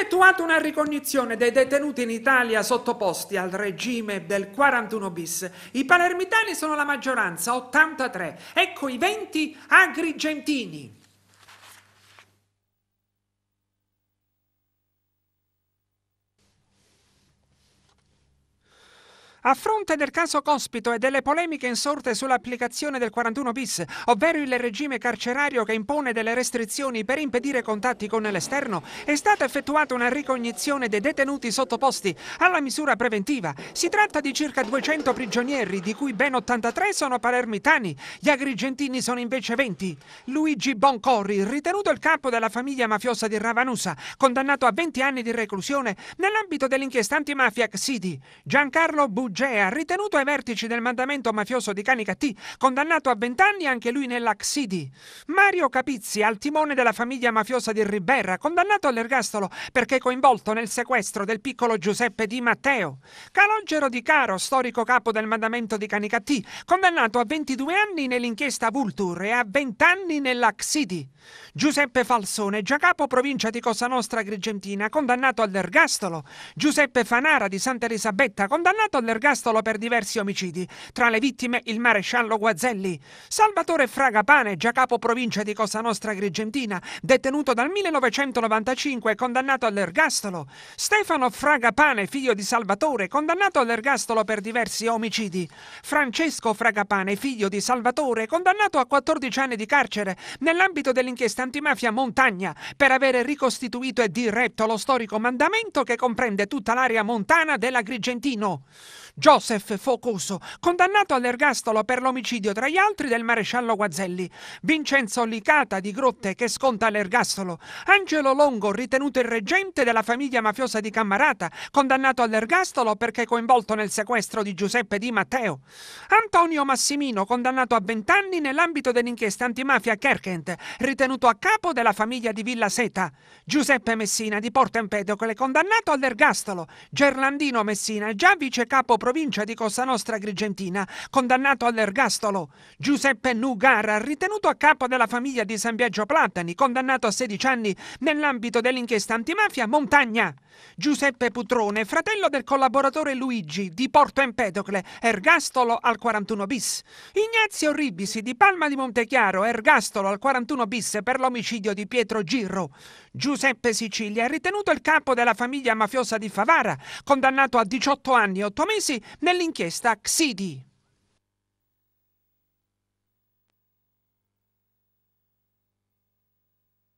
effettuata una ricognizione dei detenuti in Italia sottoposti al regime del 41 bis. I palermitani sono la maggioranza, 83. Ecco i 20 agrigentini. A fronte del caso Cospito e delle polemiche insorte sull'applicazione del 41 bis, ovvero il regime carcerario che impone delle restrizioni per impedire contatti con l'esterno, è stata effettuata una ricognizione dei detenuti sottoposti alla misura preventiva. Si tratta di circa 200 prigionieri, di cui ben 83 sono palermitani. Gli agrigentini sono invece 20. Luigi Boncorri, ritenuto il capo della famiglia mafiosa di Ravanusa, condannato a 20 anni di reclusione nell'ambito dell'inchiesta antimafia Xidi. Giancarlo Bugiardo Gea, ritenuto ai vertici del mandamento mafioso di Canica T, condannato a 20 anni anche lui nella Xidi. Mario Capizzi, al timone della famiglia mafiosa di Ribera, condannato all'ergastolo perché coinvolto nel sequestro del piccolo Giuseppe Di Matteo. Calogero Di Caro, storico capo del mandamento di Canica T, condannato a 22 anni nell'inchiesta Vulture e a 20 anni nella Xidi. Giuseppe Falsone, già capo provincia di Cosa Nostra Grigentina, condannato all'ergastolo. Giuseppe Fanara di Santa Elisabetta, condannato all'ergastolo all'ergastolo per diversi omicidi. Tra le vittime il maresciallo Guazzelli. Salvatore Fragapane, già capo provincia di Cosa Nostra Grigentina, detenuto dal 1995 e condannato all'ergastolo. Stefano Fragapane, figlio di Salvatore, condannato all'ergastolo per diversi omicidi. Francesco Fragapane, figlio di Salvatore, condannato a 14 anni di carcere nell'ambito dell'inchiesta antimafia Montagna per avere ricostituito e diretto lo storico mandamento che comprende tutta l'area montana dell'Agrigentino. Joseph Focoso, condannato all'ergastolo per l'omicidio tra gli altri del maresciallo Guazzelli, Vincenzo Licata di Grotte che sconta l'ergastolo, Angelo Longo, ritenuto il reggente della famiglia mafiosa di Cammarata, condannato all'ergastolo perché coinvolto nel sequestro di Giuseppe Di Matteo, Antonio Massimino, condannato a 20 anni nell'ambito dell'inchiesta antimafia Kerkent, ritenuto a capo della famiglia di Villa Seta, Giuseppe Messina di Porto Empedocle, condannato all'ergastolo, Gerlandino Messina, già vice capo provincia di Cosa Nostra Grigentina, condannato all'ergastolo. Giuseppe Nugara, ritenuto a capo della famiglia di San Biagio Platani, condannato a 16 anni nell'ambito dell'inchiesta antimafia Montagna. Giuseppe Putrone, fratello del collaboratore Luigi di Porto Empedocle, ergastolo al 41 bis. Ignazio Ribisi di Palma di Montechiaro, ergastolo al 41 bis per l'omicidio di Pietro Girro. Giuseppe Sicilia, ritenuto il capo della famiglia mafiosa di Favara, condannato a 18 anni e 8 mesi nell'inchiesta Xidi.